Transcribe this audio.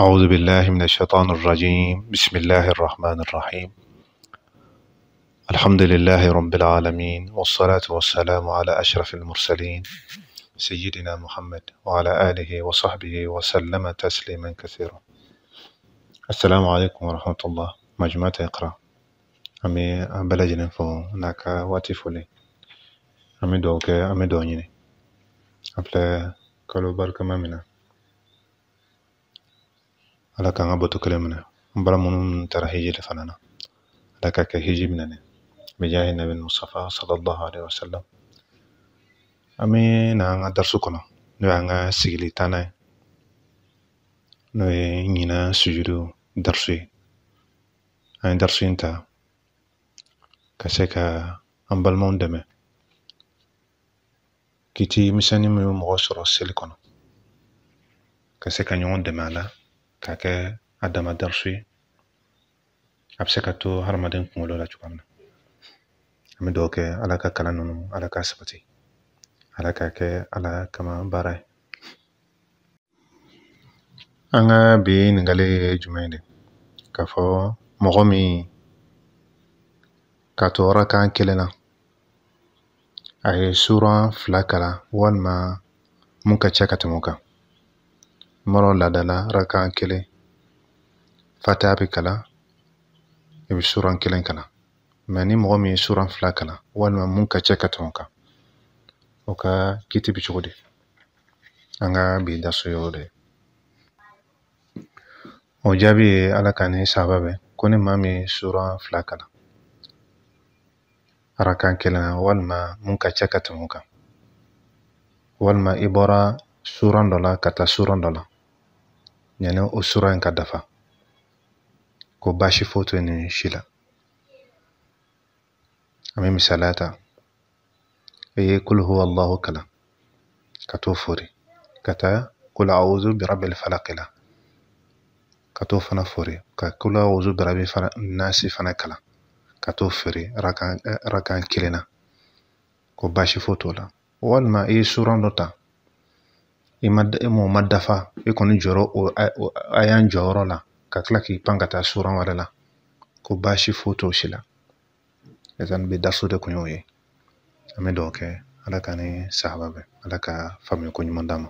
أعوذ بالله من الشيطان الرجيم بسم الله الرحمن الرحيم الحمد لله رب العالمين والصلاة والسلام على أشرف المرسلين سيدنا محمد وعلى آله وصحبه وسلم تسليما كثيرا السلام عليكم ورحمة الله مجموعة إقرأ أمي بلجن فو ناكا واتفولي أمي دوكي أمي دونيني أبلا كلو بركة مامنا ala k'an ka bato kelen minɛ n bara minnu taara hiji de fana na ala k'a kɛ hiji minɛ bijahi nabi mustafa sallallahu alaihi wasallam an bɛ na an ka dariso kɔnɔ n'o y'an ka sigili tanna ye n'o ye ɲinan sujudu dariso ye an ye dariso in ta ka se ka an balimaw dɛmɛ kiti misɛnnin min bɛ mɔgɔ sɔrɔ seli kɔnɔ ka se ka ɲɔgɔn dɛmɛ a la k'a kɛ adama dama darisu ye a be se ka to hadamaden kungolo la cuga min na an bɛ dɔw kɛ ala ka kalan nunu ala ka sabati ala k'a kɛ ala kama baara ye an ka bi ɲininkali ye jumɛn de k'a fɔ mɔgɔ min k'a to kan kelen na a ye suran fila kalan walima mun ka ca ka tɛmɛ kan Maro ladala rakan kelen fatiha bi kalan i bi suran kelen ma ni mɔgɔ min ye suran fila kalan walima mun ka cɛ ka tɛmɛ kan o ka kiti bi cogo di an ka bi da so de o jaabi ye ala ka ni saba bɛn ko ni maa min ye suran fila kalan rakan kelen na walima mun ka cɛ ka tɛmɛ kan walima i bɔra suran dɔ la ka taa suran dɔ la ɲani o sura ka dafa ko baasi foyi tɛ ni si la an bɛ misaliya ta i ye kulu huwa allahu kala ka t'o fori ka taa kul auzu bi rabbil falaq la ka t'o fana fori ka kul auzu bi rabbil nasi fana kala ka t'o fori rakan rakan na ko baasi foyi t'o la walima i ye suran dɔ ta i e ma i e mɔgɔ ma dafa i e kɔni jɔrɔ o a y'an jɔyɔrɔ la ka tila k'i pan ka taa suran wɛrɛ la ko baasi foyi t'o si la ezani bɛ daso de kun y'o ye an bɛ dɔw kɛ ala ka ni sahaba bɛn ala ka faamuya ko ɲuman d'a ma